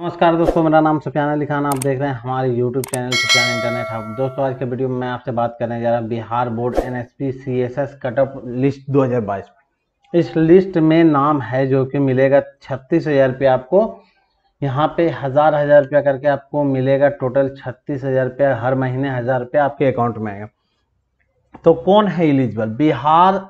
नमस्कार दोस्तों मेरा नाम सुफियान अली खान आप देख रहे हैं हमारे YouTube channel Sufiyan internet hub दोस्तों आज के वीडियो में मैं आपसे बात करने जा रहा हूँ Bihar board N S P C S S cutoff list 2022 में इस लिस्ट में नाम है जो कि मिलेगा छत्तीस हज़ार रुपया आपको यहाँ पे हज़ार हज़ार रुपया करके आपको मिलेगा टोटल छत्तीस हज़ार रुपया हर महीने हज़ार रुपया आपके अकाउंट में आएगा तो कौन है eligible Bihar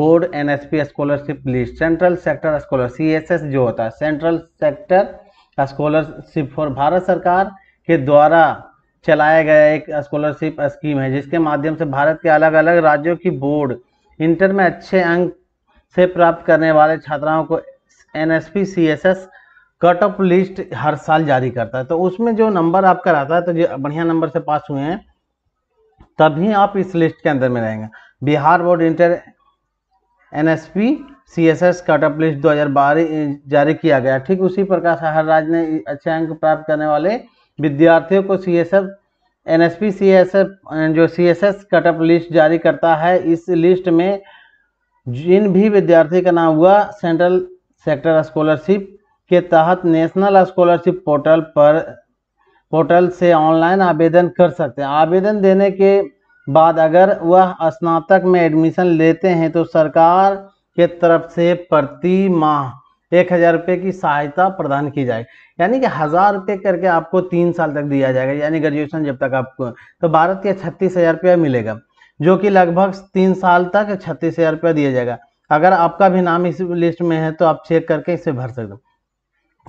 board N S P scholarship list central sector scholar C S S जो होता है central sector scholarship for Bharat सरकार के द्वारा चलाया गया एक स्कॉलरशिप स्कीम है जिसके माध्यम से भारत के अलग अलग राज्यों की बोर्ड इंटर में अच्छे अंक से प्राप्त करने वाले छात्राओं को N S P C S S cut off list हर साल जारी करता है तो उसमें जो नंबर आपका रहता है तो जो बढ़िया नंबर से पास हुए हैं तभी आप इस लिस्ट के अंदर में रहेंगे Bihar board inter N S P C S S cutoff list दो जारी किया गया ठीक उसी प्रकार से हर राज्य ने अच्छे अंक प्राप्त करने वाले विद्यार्थियों को C S S N S P C S F जो C S S cutoff list जारी करता है इस लिस्ट में जिन भी विद्यार्थी का नाम हुआ सेंट्रल सेक्टर स्कॉलरशिप के तहत नेशनल स्कॉलरशिप पोर्टल पर पोर्टल से ऑनलाइन आवेदन कर सकते हैं आवेदन देने के बाद अगर वह स्नातक में एडमिशन लेते हैं तो सरकार के तरफ से प्रति माह एक हजार रुपये की सहायता प्रदान की जाएगी यानी कि हजार रुपये करके आपको तीन साल तक दिया जाएगा यानी ग्रेजुएशन जब तक आपको तो भारत के छत्तीस हजार रुपया मिलेगा जो कि लगभग तीन साल तक छत्तीस हजार रुपया दिया जाएगा अगर आपका भी नाम इस लिस्ट में है तो आप चेक करके इसे भर सकते हो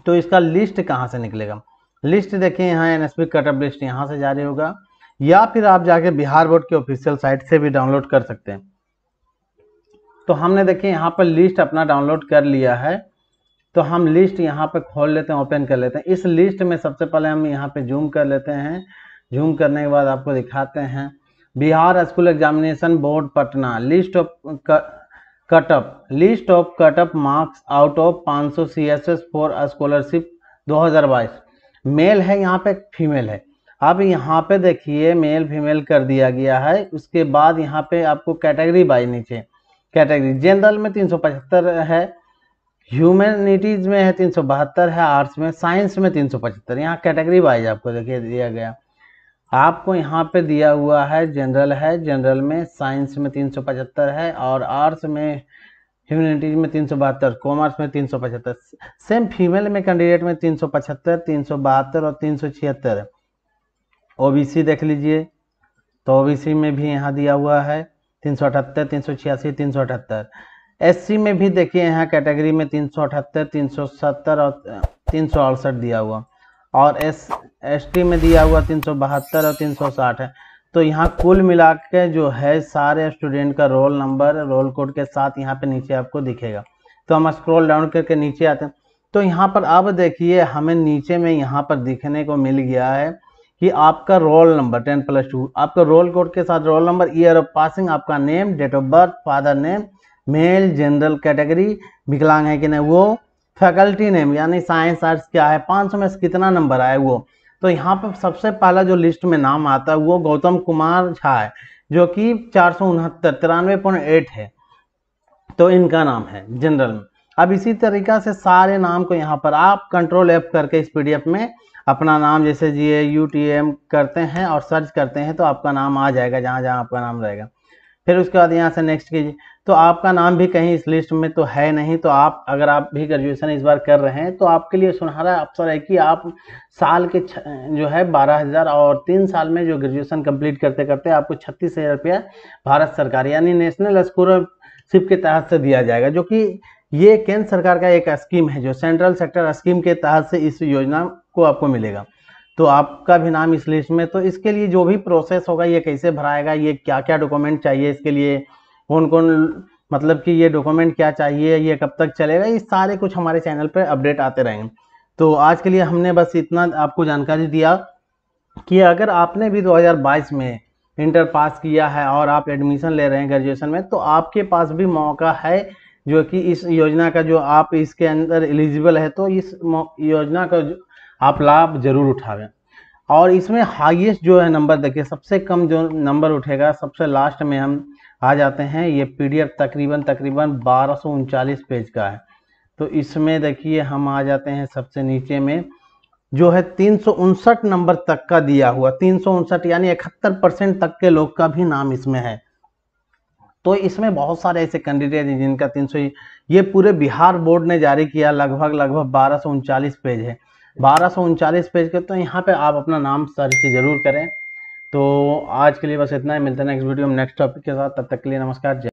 तो इसका लिस्ट कहाँ से निकलेगा लिस्ट देखिए यहाँ एन एस कटअप लिस्ट यहाँ से जारी होगा या फिर आप जाके बिहार बोर्ड के ऑफिशियल साइट से भी डाउनलोड कर सकते हैं तो हमने देखिए यहाँ पर लिस्ट अपना डाउनलोड कर लिया है तो हम लिस्ट यहाँ पर खोल लेते हैं ओपन कर लेते हैं इस लिस्ट में सबसे पहले हम यहाँ पे जूम कर लेते हैं जूम करने के बाद आपको दिखाते हैं Bihar school examination board Patna list of cutoff list of cutoff marks out of पाँच सौ C S S for scholarship दो मेल है यहाँ पे फीमेल है अब यहाँ पे देखिए मेल फीमेल कर दिया गया है उसके बाद यहाँ पे आपको कैटेगरी बाई नीचे कैटेगरी जनरल में तीन है ह्यूमैनिटीज़ में है तीन है आर्ट्स में साइंस में तीन पचहत्तर यहाँ कैटेगरी वाइज आपको देखिए दिया गया आपको यहाँ पे दिया हुआ है जनरल है जनरल में साइंस में पचहत्तर है और आर्ट्स में ह्यूमैनिटीज में तीन सौ बहत्तर कॉमर्स में तीन सौ पचहत्तर सेम फीमेल में कैंडिडेट में तीन सौ पचहत्तर तीन सौ बहत्तर और तीन सौ छिहत्तर ओ बी सी देख लीजिए तो ओ बी सी में भी यहाँ दिया हुआ है तीन सौ अठहत्तर तीन सौ छियासी तीन सौ अठहत्तर एस में भी देखिए यहाँ कैटेगरी में तीन सौ अठहत्तर तीन सौ सत्तर और तीन सौ अड़सठ दिया हुआ और एस एस में दिया हुआ तीन सौ बहत्तर और तीन सौ साठ है तो यहाँ कुल मिला के जो है सारे स्टूडेंट का रोल नंबर रोल कोड के साथ यहाँ पे नीचे आपको दिखेगा तो हम स्क्रॉल डाउन करके नीचे आते हैं तो यहाँ पर अब देखिए हमें नीचे में यहाँ पर दिखने को मिल गया है कि आपका roll number ten plus two आपका रोल कोड के साथ roll number year of passing आपका name date of birth father name male general category विकलांग है कि नहीं वो फैकल्टी नेम यानी साइंस आर्ट्स क्या है 500 में से कितना नंबर आए वो तो यहाँ पर सबसे पहला जो लिस्ट में नाम आता है वो गौतम कुमार झा है जो कि चार सौ उनहत्तर तिरानवे पॉइंट एट है तो इनका नाम है जनरल अब इसी तरीका से सारे नाम को यहाँ पर आप कंट्रोल एप करके इस पीडीएफ में अपना नाम जैसे G A U T M करते हैं और सर्च करते हैं तो आपका नाम आ जाएगा जहाँ जहाँ आपका नाम रहेगा फिर उसके बाद यहाँ से नेक्स्ट कीजिए तो आपका नाम भी कहीं इस लिस्ट में तो है नहीं तो आप अगर आप भी ग्रेजुएशन इस बार कर रहे हैं तो आपके लिए सुनहरा अवसर है कि आप साल के जो है बारह हज़ार और तीन साल में जो ग्रेजुएशन कंप्लीट करते करते आपको छत्तीस हज़ार रुपया भारत सरकार यानी नेशनल स्कॉलरशिप के तहत से दिया जाएगा जो कि ये केंद्र सरकार का एक स्कीम है जो सेंट्रल सेक्टर स्कीम के तहत से इस योजना को आपको मिलेगा तो आपका भी नाम इस लिस्ट में तो इसके लिए जो भी प्रोसेस होगा ये कैसे भराएगा ये क्या क्या डॉक्यूमेंट चाहिए इसके लिए कौन कौन मतलब कि ये डॉक्यूमेंट क्या चाहिए ये कब तक चलेगा ये सारे कुछ हमारे चैनल पर अपडेट आते रहेंगे तो आज के लिए हमने बस इतना आपको जानकारी दिया कि अगर आपने भी 2022 में इंटर पास किया है और आप एडमिशन ले रहे हैं ग्रेजुएशन में तो आपके पास भी मौका है जो कि इस योजना का जो आप इसके अंदर एलिजिबल है तो इस योजना का आप लाभ जरूर उठावें और इसमें हाईएस्ट जो है नंबर देखिए सबसे कम जो नंबर उठेगा सबसे लास्ट में हम आ जाते हैं ये पीडीएफ तकरीबन तकरीबन बारह पेज का है तो इसमें देखिए हम आ जाते हैं सबसे नीचे में जो है तीन नंबर तक का दिया हुआ तीन यानी इकहत्तर परसेंट तक के लोग का भी नाम इसमें है तो इसमें बहुत सारे ऐसे कैंडिडेट हैं जिनका 300 ये पूरे बिहार बोर्ड ने जारी किया लगभग लगभग बारह पेज है बारह सौ उनचालीस पेज के तो यहाँ पे आप अपना नाम सर्च जरूर करें तो आज के लिए बस इतना ही मिलते हैं नेक्स्ट वीडियो में नेक्स्ट टॉपिक के साथ तब तक के लिए नमस्कार